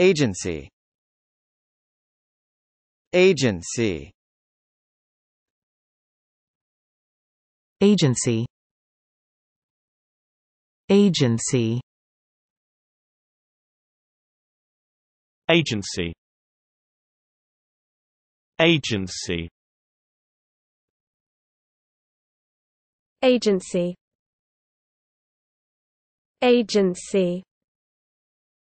Agency Agency Agency Agency Agency Agency Agency Agency